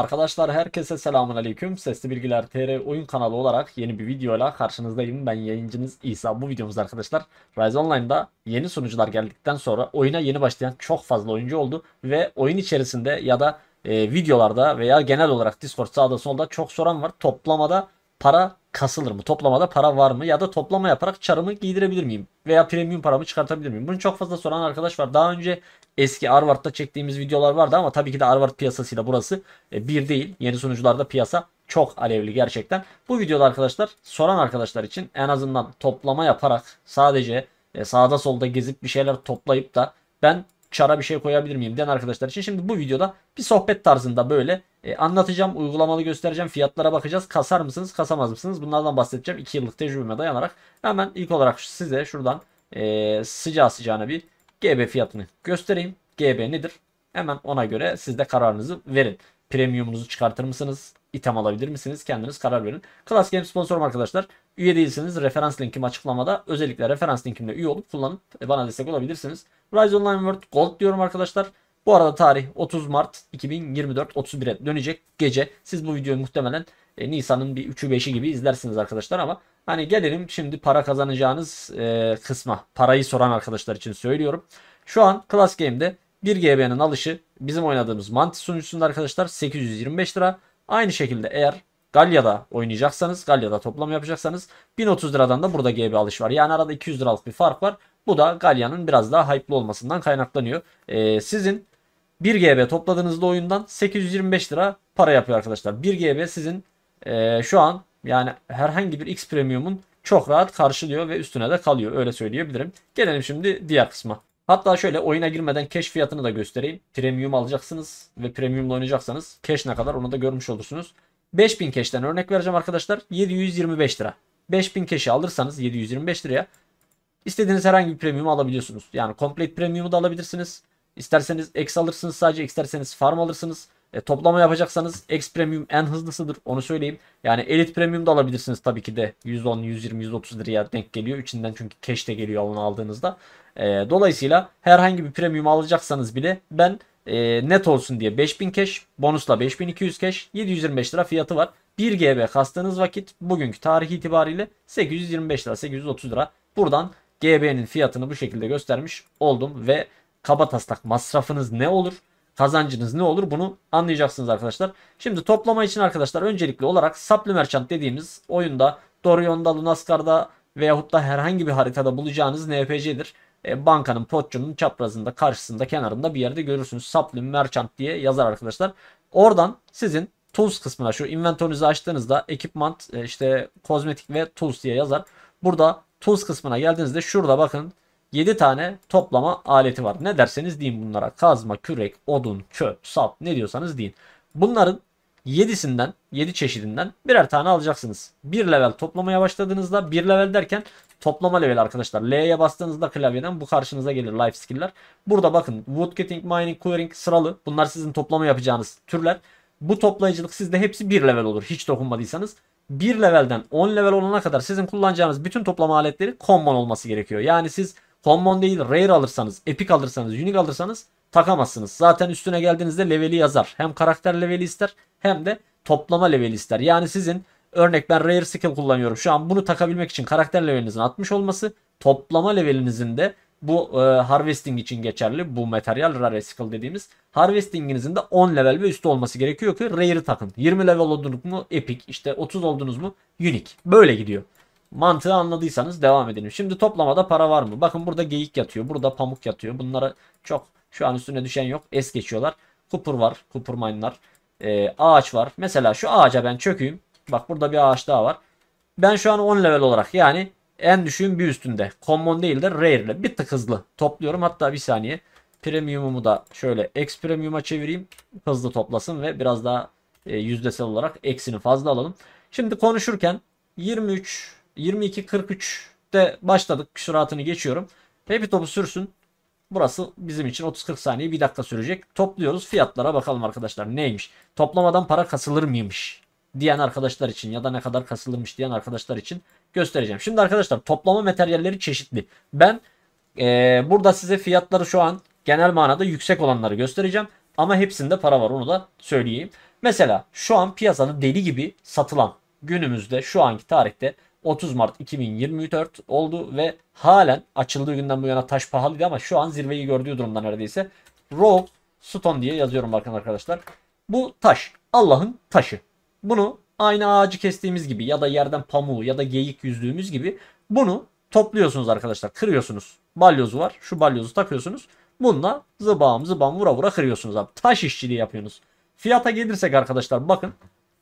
Arkadaşlar herkese selamun aleyküm. Sesli Bilgiler TR oyun kanalı olarak yeni bir videoyla karşınızdayım. Ben yayıncınız İsa. Bu videomuz arkadaşlar Rise Online'da yeni sunucular geldikten sonra oyuna yeni başlayan çok fazla oyuncu oldu. Ve oyun içerisinde ya da e, videolarda veya genel olarak Discord sağda solda çok soran var. Toplamada para kasılır mı? Toplamada para var mı? Ya da toplama yaparak çarımı giydirebilir miyim? Veya premium paramı çıkartabilir miyim? Bunu çok fazla soran arkadaş var. Daha önce eski Harvard'da çektiğimiz videolar vardı ama tabii ki de arvard piyasasıyla burası e, bir değil. Yeni sunucularda piyasa çok alevli gerçekten. Bu videoda arkadaşlar soran arkadaşlar için en azından toplama yaparak sadece e, sağda solda gezip bir şeyler toplayıp da ben çara bir şey koyabilir miyim den arkadaşlar için. Şimdi bu videoda bir sohbet tarzında böyle e, anlatacağım, uygulamalı göstereceğim, fiyatlara bakacağız. Kasar mısınız, kasamaz mısınız? Bunlardan bahsedeceğim 2 yıllık tecrübeme dayanarak. Hemen ilk olarak size şuradan e, sıcağı sıcağına bir GB fiyatını göstereyim. GB nedir? Hemen ona göre siz de kararınızı verin. Premiumunuzu çıkartır mısınız? item alabilir misiniz? Kendiniz karar verin. Class Game sponsorum arkadaşlar. Üye değilseniz referans linkim açıklamada. Özellikle referans linkimle üye olup kullanıp e, bana destek olabilirsiniz. Rise Online World Gold diyorum arkadaşlar. Bu arada tarih 30 Mart 2024 31'e dönecek gece. Siz bu videoyu muhtemelen e, Nisan'ın bir 3'ü 5'i gibi izlersiniz arkadaşlar ama hani gelelim şimdi para kazanacağınız e, kısma. Parayı soran arkadaşlar için söylüyorum. Şu an Class Game'de 1 GB'nin alışı bizim oynadığımız Mantis sunucusunda arkadaşlar 825 lira. Aynı şekilde eğer Galya'da oynayacaksanız, Galya'da toplam yapacaksanız 1030 liradan da burada GB alış var. Yani arada 200 liralık bir fark var. Bu da Galya'nın biraz daha hype'lı olmasından kaynaklanıyor. Ee, sizin 1 GB topladığınızda oyundan 825 lira para yapıyor arkadaşlar. 1 GB sizin e, şu an yani herhangi bir X Premium'un çok rahat karşılıyor ve üstüne de kalıyor. Öyle söyleyebilirim. Gelelim şimdi diğer kısma. Hatta şöyle oyuna girmeden cash fiyatını da göstereyim. Premium alacaksınız ve premium oynayacaksanız cash ne kadar onu da görmüş olursunuz. 5000 cash'ten örnek vereceğim arkadaşlar. 725 lira. 5000 cash'i alırsanız 725 liraya İstediğiniz herhangi bir premium alabiliyorsunuz. Yani complete premium'u da alabilirsiniz. İsterseniz X alırsınız sadece, isterseniz farm alırsınız. E, toplama yapacaksanız X Premium en hızlısıdır onu söyleyeyim. Yani Elite Premium da alabilirsiniz tabii ki de 110, 120, 130 liraya denk geliyor. İçinden çünkü cash de geliyor onu aldığınızda. E, dolayısıyla herhangi bir premium alacaksanız bile ben e, net olsun diye 5000 cash, bonusla 5200 cash, 725 lira fiyatı var. 1 GB kastığınız vakit bugünkü tarih itibariyle 825 lira, 830 lira. Buradan GB'nin fiyatını bu şekilde göstermiş oldum ve kaba taslak masrafınız ne olur? Kazancınız ne olur? Bunu anlayacaksınız arkadaşlar. Şimdi toplama için arkadaşlar öncelikli olarak Supply Merchant dediğimiz oyunda Dorion'da, Lunaskar'da veyahut da herhangi bir haritada bulacağınız NPC'dir. E, bankanın potçunun çaprazında, karşısında, kenarında bir yerde görürsünüz. Supply Merchant diye yazar arkadaşlar. Oradan sizin Tools kısmına şu inventörünüzü açtığınızda ekipman e, işte kozmetik ve tools diye yazar. Burada Tuz kısmına geldiğinizde şurada bakın 7 tane toplama aleti var. Ne derseniz deyin bunlara. Kazma, kürek, odun, çöp, sap ne diyorsanız deyin. Bunların 7'sinden 7 çeşidinden birer tane alacaksınız. 1 level toplamaya başladığınızda 1 level derken toplama level arkadaşlar. L'ye bastığınızda klavyeden bu karşınıza gelir life skill'ler. Burada bakın woodcutting, mining, quarrying sıralı. Bunlar sizin toplama yapacağınız türler. Bu toplayıcılık sizde hepsi 1 level olur hiç dokunmadıysanız. 1 levelden 10 level olana kadar sizin kullanacağınız bütün toplama aletleri common olması gerekiyor. Yani siz common değil rare alırsanız, epic alırsanız, unique alırsanız takamazsınız. Zaten üstüne geldiğinizde leveli yazar. Hem karakter leveli ister hem de toplama leveli ister. Yani sizin örnek ben rare skill kullanıyorum. Şu an bunu takabilmek için karakter levelinizin 60 olması, toplama levelinizin de bu e, harvesting için geçerli. Bu materyal rare skill dediğimiz. Harvestinginizin de 10 level ve üstü olması gerekiyor ki rare'ı takın. 20 level oldunuz mu epic. İşte 30 oldunuz mu unique. Böyle gidiyor. Mantığı anladıysanız devam edelim. Şimdi toplamada para var mı? Bakın burada geyik yatıyor. Burada pamuk yatıyor. Bunlara çok şu an üstüne düşen yok. Es geçiyorlar. Kupur var. Kupur mine'lar. Ee, ağaç var. Mesela şu ağaca ben çökeyim. Bak burada bir ağaç daha var. Ben şu an 10 level olarak yani en düşüğün bir üstünde. Common değil de rare ile. Bir tık hızlı topluyorum. Hatta bir saniye. Premium'umu da şöyle X Premium'a çevireyim. Hızlı toplasın ve biraz daha e, yüzdesel olarak eksini fazla alalım. Şimdi konuşurken 23, 22, 43'te başladık. Süratını geçiyorum. Hepi topu sürsün. Burası bizim için 30-40 saniye 1 dakika sürecek. Topluyoruz. Fiyatlara bakalım arkadaşlar neymiş. Toplamadan para kasılır mıymış? diyen arkadaşlar için ya da ne kadar kasılmış diyen arkadaşlar için göstereceğim. Şimdi arkadaşlar toplama materyalleri çeşitli. Ben e, burada size fiyatları şu an genel manada yüksek olanları göstereceğim. Ama hepsinde para var onu da söyleyeyim. Mesela şu an piyasada deli gibi satılan günümüzde şu anki tarihte 30 Mart 2024 oldu ve halen açıldığı günden bu yana taş pahalıydı ama şu an zirveyi gördüğü durumda neredeyse. Rogue Stone diye yazıyorum bakın arkadaşlar. Bu taş Allah'ın taşı. Bunu aynı ağacı kestiğimiz gibi ya da yerden pamuğu ya da geyik yüzdüğümüz gibi bunu topluyorsunuz arkadaşlar. Kırıyorsunuz. Balyozu var. Şu balyozu takıyorsunuz. Bununla zıbam zıbam vura vura kırıyorsunuz abi. Taş işçiliği yapıyorsunuz. Fiyata gelirsek arkadaşlar bakın.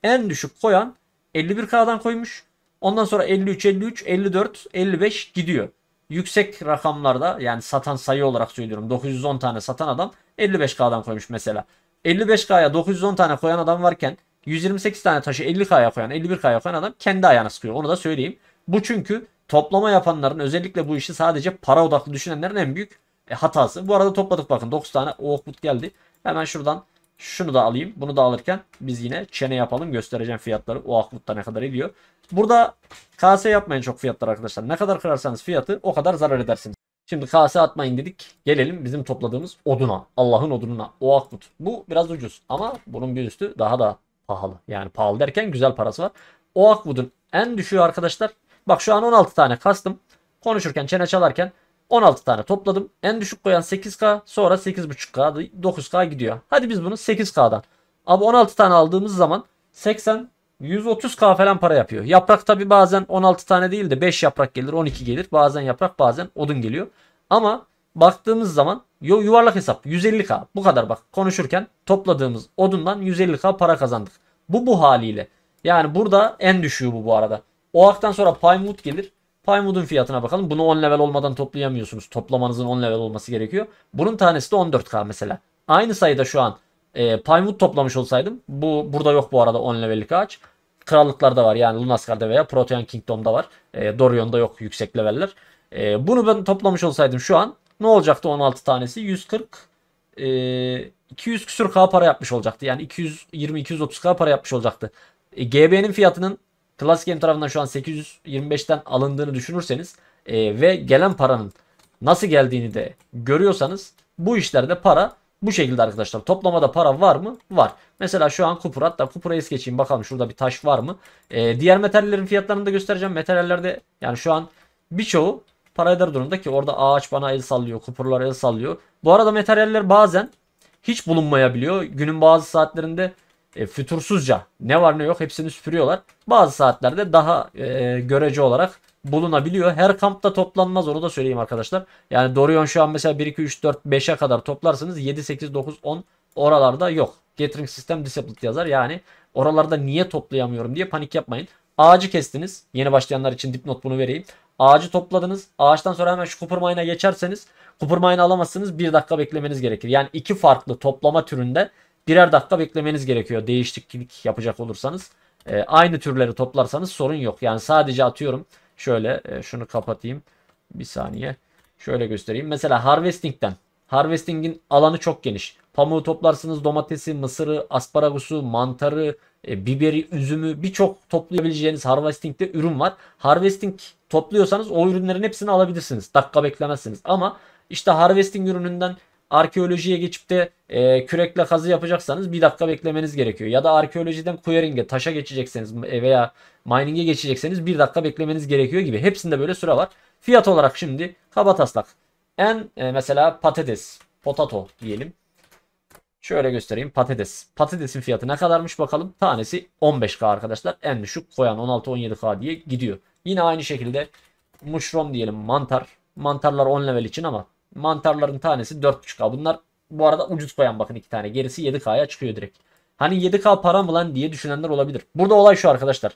En düşük koyan 51K'dan koymuş. Ondan sonra 53, 53, 54, 55 gidiyor. Yüksek rakamlarda yani satan sayı olarak söylüyorum 910 tane satan adam 55K'dan koymuş mesela. 55K'ya 910 tane koyan adam varken 128 tane taşı 50K'ya koyan 51K'ya koyan adam kendi ayağına sıkıyor. Onu da söyleyeyim. Bu çünkü toplama yapanların özellikle bu işi sadece para odaklı düşünenlerin en büyük e, hatası. Bu arada topladık bakın 9 tane Oakwood oh geldi. Hemen şuradan şunu da alayım. Bunu da alırken biz yine çene yapalım. Göstereceğim fiyatları. o Oakwood'da oh ne kadar ediyor. Burada KS yapmayın çok fiyatlar arkadaşlar. Ne kadar kırarsanız fiyatı o kadar zarar edersiniz. Şimdi KS atmayın dedik. Gelelim bizim topladığımız oduna. Allah'ın odununa. Oakwood. Oh bu biraz ucuz ama bunun bir üstü daha da pahalı. Yani pahalı derken güzel parası var. O Oakwood'un en düşüğü arkadaşlar. Bak şu an 16 tane kastım. Konuşurken çene çalarken 16 tane topladım. En düşük koyan 8K sonra 8.5K 9K gidiyor. Hadi biz bunu 8K'dan. Abi 16 tane aldığımız zaman 80 130K falan para yapıyor. Yaprak tabi bazen 16 tane değil de 5 yaprak gelir 12 gelir. Bazen yaprak bazen odun geliyor. Ama baktığımız zaman yuvarlak hesap 150k bu kadar bak konuşurken topladığımız odundan 150k para kazandık. Bu bu haliyle. Yani burada en düşüğü bu bu arada. O aktan sonra Pinewood gelir. Pinewood'un fiyatına bakalım. Bunu 10 level olmadan toplayamıyorsunuz. Toplamanızın 10 level olması gerekiyor. Bunun tanesi de 14k mesela. Aynı sayıda şu an e, Pinewood toplamış olsaydım. Bu burada yok bu arada 10 levellik ağaç. Krallıklarda var yani Lunaskar'da veya Protean Kingdom'da var. E, Dorion'da yok yüksek leveller. E, bunu ben toplamış olsaydım şu an ne olacaktı 16 tanesi? 140 e, 200 küsür K para yapmış olacaktı. Yani 220-230 K para yapmış olacaktı. E, GB'nin fiyatının Class Game tarafından şu an 825'ten alındığını düşünürseniz e, ve gelen paranın nasıl geldiğini de görüyorsanız bu işlerde para bu şekilde arkadaşlar. Toplamada para var mı? Var. Mesela şu an kupur. Hatta kupura es geçeyim. Bakalım şurada bir taş var mı? E, diğer metallerin fiyatlarını da göstereceğim. Metallerde yani şu an birçoğu para eder durumda ki orada ağaç bana el sallıyor, kupurlar el sallıyor. Bu arada materyaller bazen hiç bulunmayabiliyor. Günün bazı saatlerinde e, fütursuzca ne var ne yok hepsini süpürüyorlar. Bazı saatlerde daha e, görece olarak bulunabiliyor. Her kampta toplanmaz onu da söyleyeyim arkadaşlar. Yani Dorion şu an mesela 1 2 3 4 5'e kadar toplarsınız 7 8 9 10 oralarda yok. Gathering System Disabled yazar. Yani oralarda niye toplayamıyorum diye panik yapmayın. Ağacı kestiniz. Yeni başlayanlar için dipnot bunu vereyim. Ağacı topladınız. Ağaçtan sonra hemen şu kupurmayına geçerseniz kupurmayını alamazsınız. Bir dakika beklemeniz gerekir. Yani iki farklı toplama türünde birer dakika beklemeniz gerekiyor. Değişiklik yapacak olursanız. E, aynı türleri toplarsanız sorun yok. Yani sadece atıyorum. Şöyle e, şunu kapatayım. Bir saniye. Şöyle göstereyim. Mesela harvesting'den Harvesting'in alanı çok geniş. Pamuğu toplarsınız, domatesi, mısırı, asparagusu, mantarı, e, biberi, üzümü birçok toplayabileceğiniz harvesting'de ürün var. Harvesting topluyorsanız o ürünlerin hepsini alabilirsiniz. Dakika beklemezsiniz. Ama işte harvesting ürününden arkeolojiye geçip de e, kürekle kazı yapacaksanız bir dakika beklemeniz gerekiyor. Ya da arkeolojiden quarrying'e, taşa geçecekseniz veya mining'e geçecekseniz bir dakika beklemeniz gerekiyor gibi. Hepsinde böyle süre var. Fiyat olarak şimdi kaba taslak en e, mesela patates. Potato diyelim. Şöyle göstereyim patates. Patatesin fiyatı ne kadarmış bakalım. Tanesi 15K arkadaşlar. En düşük koyan 16-17K diye gidiyor. Yine aynı şekilde mushroom diyelim mantar. Mantarlar 10 level için ama mantarların tanesi 4.5K. Bunlar bu arada ucuz koyan bakın iki tane. Gerisi 7K'ya çıkıyor direkt. Hani 7K para mı lan diye düşünenler olabilir. Burada olay şu arkadaşlar.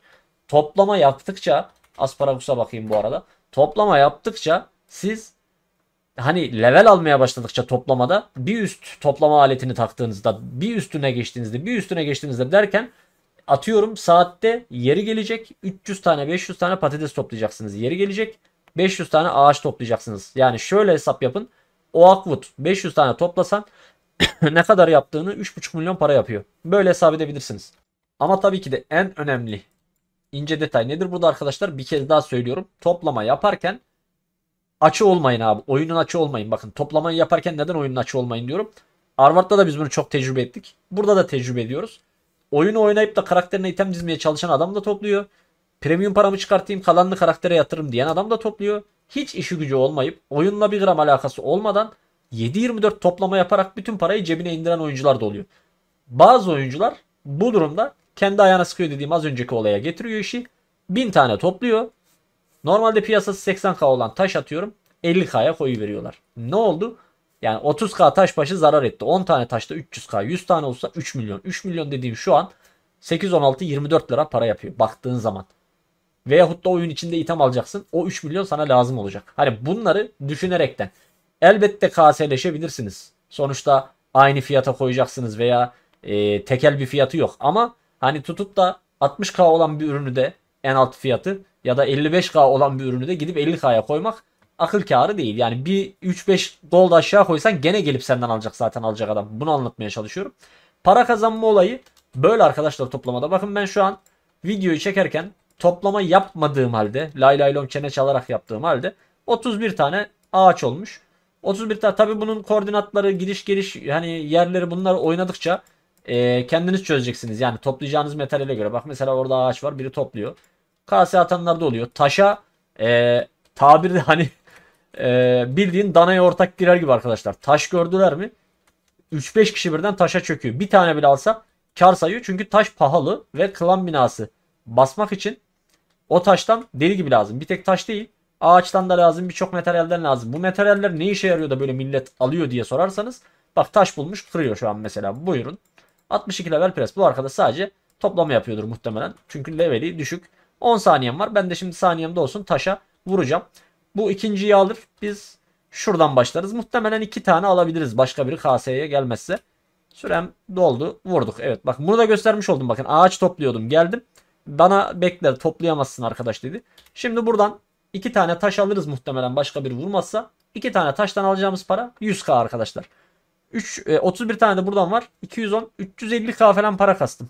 Toplama yaptıkça Asparagusa bakayım bu arada. Toplama yaptıkça siz hani level almaya başladıkça toplamada bir üst toplama aletini taktığınızda bir üstüne geçtiğinizde bir üstüne geçtiğinizde derken atıyorum saatte yeri gelecek 300 tane 500 tane patates toplayacaksınız. Yeri gelecek 500 tane ağaç toplayacaksınız. Yani şöyle hesap yapın. O akvut 500 tane toplasan ne kadar yaptığını 3,5 milyon para yapıyor. Böyle hesap edebilirsiniz. Ama tabii ki de en önemli ince detay nedir burada arkadaşlar? Bir kez daha söylüyorum. Toplama yaparken açı olmayın abi. Oyunun açı olmayın. Bakın toplamayı yaparken neden oyunun açı olmayın diyorum. Arvard'da da biz bunu çok tecrübe ettik. Burada da tecrübe ediyoruz. Oyunu oynayıp da karakterine item dizmeye çalışan adam da topluyor. Premium paramı çıkartayım kalanını karaktere yatırım diyen adam da topluyor. Hiç işi gücü olmayıp oyunla bir gram alakası olmadan 7-24 toplama yaparak bütün parayı cebine indiren oyuncular da oluyor. Bazı oyuncular bu durumda kendi ayağına sıkıyor dediğim az önceki olaya getiriyor işi. 1000 tane topluyor. Normalde piyasası 80k olan taş atıyorum 50k'ya koyu veriyorlar. Ne oldu? Yani 30k taş başı zarar etti. 10 tane taşta 300k 100 tane olsa 3 milyon. 3 milyon dediğim şu an 8 16 24 lira para yapıyor baktığın zaman. Veyahut da oyun içinde item alacaksın. O 3 milyon sana lazım olacak. Hani bunları düşünerekten elbette kaseleşebilirsiniz. Sonuçta aynı fiyata koyacaksınız veya e, tekel bir fiyatı yok. Ama hani tutup da 60k olan bir ürünü de en alt fiyatı ya da 55K olan bir ürünü de gidip 50K'ya koymak akıl kârı değil. Yani bir 3-5 gold aşağı koysan gene gelip senden alacak zaten alacak adam. Bunu anlatmaya çalışıyorum. Para kazanma olayı böyle arkadaşlar toplamada. Bakın ben şu an videoyu çekerken toplama yapmadığım halde lay lay lom çene çalarak yaptığım halde 31 tane ağaç olmuş. 31 tane tabi bunun koordinatları giriş giriş hani yerleri bunlar oynadıkça e, kendiniz çözeceksiniz. Yani toplayacağınız metal materyale göre. Bak mesela orada ağaç var biri topluyor. Kase atanlarda oluyor. Taşa e, tabiri hani e, bildiğin danaya ortak girer gibi arkadaşlar. Taş gördüler mi? 3-5 kişi birden taşa çöküyor. Bir tane bile alsa kar sayıyor. Çünkü taş pahalı ve klan binası basmak için o taştan deli gibi lazım. Bir tek taş değil. Ağaçtan da lazım. Birçok materyalden lazım. Bu materyaller ne işe yarıyor da böyle millet alıyor diye sorarsanız. Bak taş bulmuş kırıyor şu an mesela. Buyurun. 62 level pres. Bu arkada sadece toplama yapıyordur muhtemelen. Çünkü leveli düşük. 10 saniyem var. Ben de şimdi saniyemde olsun taşa vuracağım. Bu ikinciyi alır. Biz şuradan başlarız. Muhtemelen iki tane alabiliriz. Başka biri KS'ye gelmezse. Sürem doldu. Vurduk. Evet bak bunu da göstermiş oldum. Bakın ağaç topluyordum. Geldim. Bana bekler toplayamazsın arkadaş dedi. Şimdi buradan iki tane taş alırız muhtemelen başka biri vurmazsa. iki tane taştan alacağımız para 100k arkadaşlar. 3, 31 e, tane de buradan var. 210, 350k falan para kastım.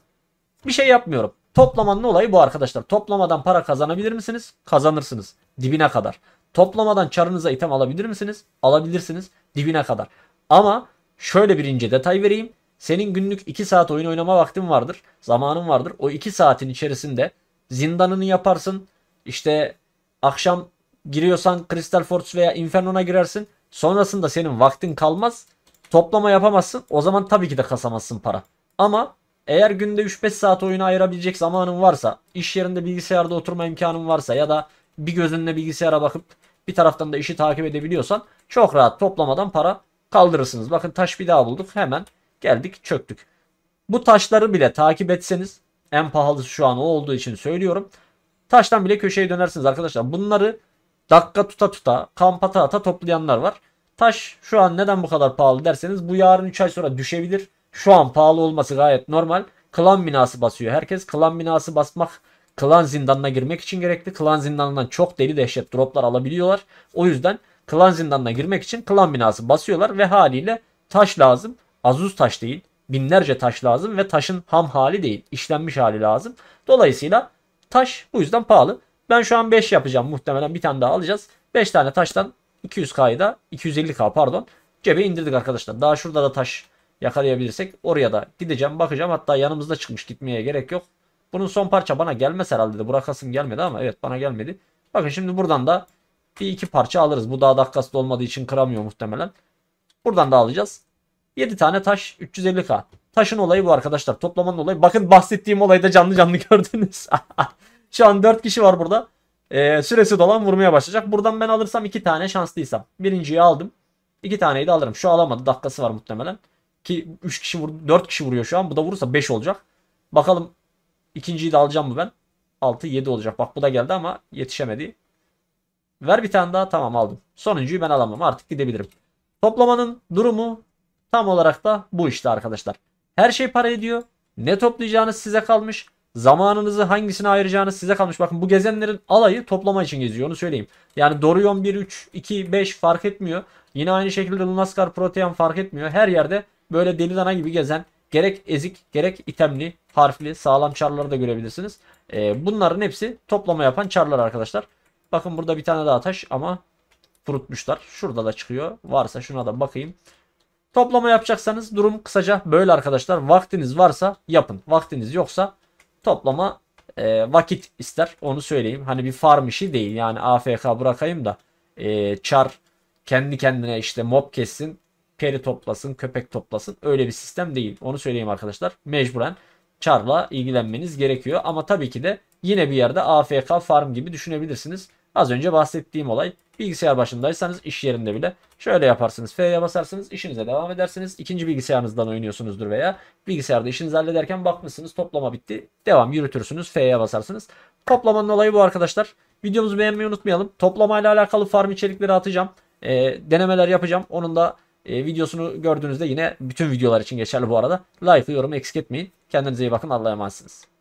Bir şey yapmıyorum. Toplamanın olayı bu arkadaşlar. Toplamadan para kazanabilir misiniz? Kazanırsınız. Dibine kadar. Toplamadan çarınıza item alabilir misiniz? Alabilirsiniz. Dibine kadar. Ama şöyle bir ince detay vereyim. Senin günlük 2 saat oyun oynama vaktin vardır. Zamanın vardır. O 2 saatin içerisinde zindanını yaparsın. İşte akşam giriyorsan Crystal Force veya Inferno'na girersin. Sonrasında senin vaktin kalmaz. Toplama yapamazsın. O zaman tabii ki de kasamazsın para. Ama eğer günde 3-5 saat oyuna ayırabilecek zamanın varsa, iş yerinde bilgisayarda oturma imkanın varsa ya da bir gözünle bilgisayara bakıp bir taraftan da işi takip edebiliyorsan çok rahat toplamadan para kaldırırsınız. Bakın taş bir daha bulduk hemen geldik çöktük. Bu taşları bile takip etseniz en pahalısı şu an o olduğu için söylüyorum. Taştan bile köşeye dönersiniz arkadaşlar. Bunları dakika tuta tuta kamp ata ata toplayanlar var. Taş şu an neden bu kadar pahalı derseniz bu yarın 3 ay sonra düşebilir. Şu an pahalı olması gayet normal. Klan binası basıyor herkes. Klan binası basmak klan zindanına girmek için gerekli. Klan zindanından çok deli dehşet droplar alabiliyorlar. O yüzden klan zindanına girmek için klan binası basıyorlar ve haliyle taş lazım. Azuz taş değil. Binlerce taş lazım ve taşın ham hali değil. işlenmiş hali lazım. Dolayısıyla taş bu yüzden pahalı. Ben şu an 5 yapacağım. Muhtemelen bir tane daha alacağız. 5 tane taştan 200k'yı da 250k pardon cebe indirdik arkadaşlar. Daha şurada da taş yakalayabilirsek oraya da gideceğim bakacağım. Hatta yanımızda çıkmış gitmeye gerek yok. Bunun son parça bana gelmez herhalde de bırakasım gelmedi ama evet bana gelmedi. Bakın şimdi buradan da bir iki parça alırız. Bu daha dakikası da olmadığı için kıramıyor muhtemelen. Buradan da alacağız. 7 tane taş 350k. Taşın olayı bu arkadaşlar. Toplamanın olayı. Bakın bahsettiğim olayı da canlı canlı gördünüz. Şu an 4 kişi var burada. Ee, süresi dolan vurmaya başlayacak. Buradan ben alırsam 2 tane şanslıysam. Birinciyi aldım. 2 taneyi de alırım. Şu alamadı. Dakikası var muhtemelen. Ki 3 kişi vurdu, 4 kişi vuruyor şu an. Bu da vurursa 5 olacak. Bakalım ikinciyi de alacağım mı ben? 6 7 olacak. Bak bu da geldi ama yetişemedi. Ver bir tane daha. Tamam aldım. Sonuncuyu ben alamam. Artık gidebilirim. Toplamanın durumu tam olarak da bu işte arkadaşlar. Her şey para ediyor. Ne toplayacağınız size kalmış. Zamanınızı hangisine ayıracağınız size kalmış. Bakın bu gezenlerin alayı toplama için geziyor onu söyleyeyim. Yani Dorion 1, 3, 2, 5 fark etmiyor. Yine aynı şekilde Lunaskar Protean fark etmiyor. Her yerde böyle deli dana gibi gezen gerek ezik gerek itemli harfli sağlam çarları da görebilirsiniz. E, bunların hepsi toplama yapan çarlar arkadaşlar. Bakın burada bir tane daha taş ama kurutmuşlar. Şurada da çıkıyor. Varsa şuna da bakayım. Toplama yapacaksanız durum kısaca böyle arkadaşlar. Vaktiniz varsa yapın. Vaktiniz yoksa toplama e, vakit ister. Onu söyleyeyim. Hani bir farm işi değil. Yani AFK bırakayım da e, çar kendi kendine işte mob kessin peri toplasın, köpek toplasın. Öyle bir sistem değil. Onu söyleyeyim arkadaşlar. Mecburen charla ilgilenmeniz gerekiyor. Ama tabii ki de yine bir yerde AFK farm gibi düşünebilirsiniz. Az önce bahsettiğim olay bilgisayar başındaysanız iş yerinde bile şöyle yaparsınız. F'ye basarsınız işinize devam edersiniz. İkinci bilgisayarınızdan oynuyorsunuzdur veya bilgisayarda işinizi hallederken bakmışsınız toplama bitti. Devam yürütürsünüz F'ye basarsınız. Toplamanın olayı bu arkadaşlar. Videomuzu beğenmeyi unutmayalım. Toplamayla alakalı farm içerikleri atacağım. E, denemeler yapacağım. Onun da e, videosunu gördüğünüzde yine bütün videolar için geçerli bu arada. Like'ı, yorumu eksik etmeyin. Kendinize iyi bakın. Allah'a emanetsiniz.